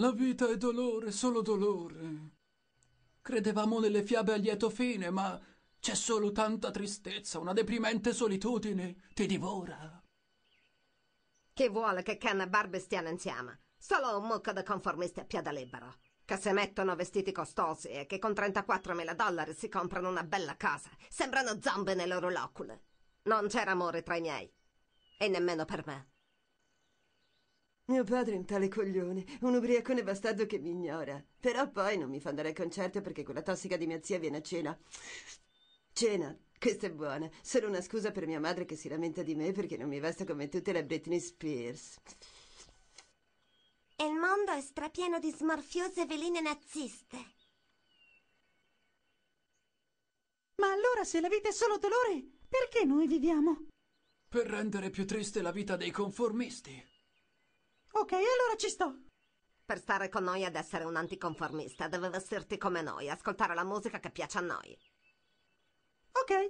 La vita è dolore, solo dolore. Credevamo nelle fiabe a lieto fine, ma c'è solo tanta tristezza, una deprimente solitudine. Ti divora. Chi vuole che canna barbe stiano insieme? Solo un mucco da conformisti a piada libero, che se mettono vestiti costosi e che con 34.000 dollari si comprano una bella casa. Sembrano zombie nelle loro locule. Non c'era amore tra i miei. E nemmeno per me. Mio padre è un tale coglione, un ubriacone bastardo che mi ignora. Però poi non mi fa andare al concerto perché quella tossica di mia zia viene a cena. Cena, questa è buona. Solo una scusa per mia madre che si lamenta di me perché non mi vesto come tutte le Britney Spears. E il mondo è strapieno di smorfiose veline naziste. Ma allora se la vita è solo dolore, perché noi viviamo? Per rendere più triste la vita dei conformisti. Ok, allora ci sto. Per stare con noi ed essere un anticonformista, deve esserti come noi, ascoltare la musica che piace a noi. Ok.